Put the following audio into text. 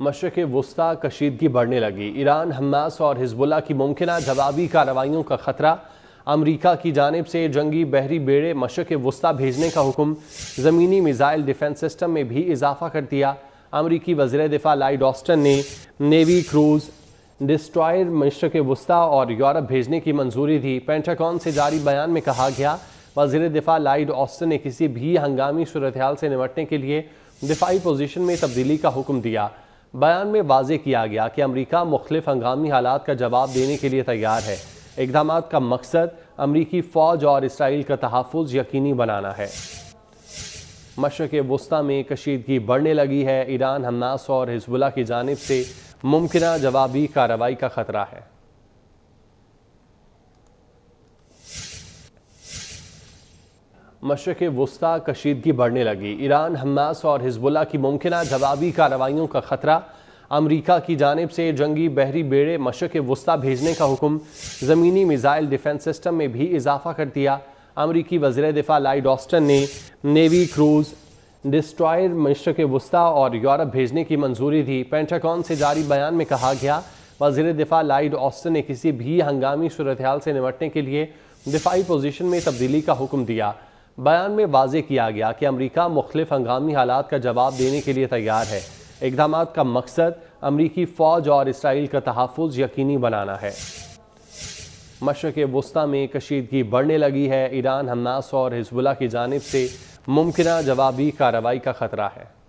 मशरक वस्ती कशीदगी बढ़ने लगी ईरान हमास और हिजबुल्ला की मुमकिन जवाबी कार्रवाइयों का खतरा अमरीका की जानब से जंगी बहरी बेड़े मशरक वस्ती भेजने का हुक्म ज़मीनी मिज़ाइल डिफेंस सिस्टम में भी इजाफा कर दिया अमरीकी वजर दिफा लाइड ऑस्टन ने नेवी क्रूज़ डिस्ट्रॉयर मशरक वस्ती और यूरोप भेजने की मंजूरी दी पेंटाकॉन से जारी बयान में कहा गया वजीर दिफा लाइड ऑस्टन ने किसी भी हंगामी सूरत से निपटने के लिए दिफाई पोजिशन में तब्दीली का हुक्म दिया बयान में वाजे किया गया कि अमरीका मुख्तफ हंगामी हालात का जवाब देने के लिए तैयार है इकदाम का मकसद अमरीकी फ़ौज और इसराइल का तहफ़ यकीनी बनाना है मशरक़ वस्ती में कशीदगी बढ़ने लगी है ईरान हमास और हिजबुल्ला की जानब से मुमकिन जवाबी कार्रवाई का ख़तरा है मशरक वस्ती कशीदगी बढ़ने लगी ईरान हमास और हिजबुल्ला की मुमकिन जवाबी कार्रवाइयों का ख़तरा अमरीका की जानब से जंगी बहरी बेड़े मशरक वस्ती भेजने का हुक्म ज़मीनी मिज़ाइल डिफेंस सिस्टम में भी इजाफा कर दिया अमरीकी वजर दिफा लाइड ऑस्टन ने नेवी क्रूज़ डिस्ट्रॉयर मशरक वस्ती और यूरोप भेजने की मंजूरी दी पेंटाकॉन से जारी बयान में कहा गया वजीर दिफा लाइड ऑस्टन ने किसी भी हंगामी सूरत से निपटने के लिए दिफाई पोजीशन में तब्दीली का हुक्म दिया बयान में वाजे किया गया कि अमरीका मुख्तफ हंगामी हालात का जवाब देने के लिए तैयार है इकदाम का मकसद अमरीकी फ़ौज और इसराइल का तहफ़ यकीनी बनाना है मशरक़ वस्ती में कशीदगी बढ़ने लगी है ईरान हमास और हिजबुल्ला की जानब से मुमकिन जवाबी कार्रवाई का ख़तरा है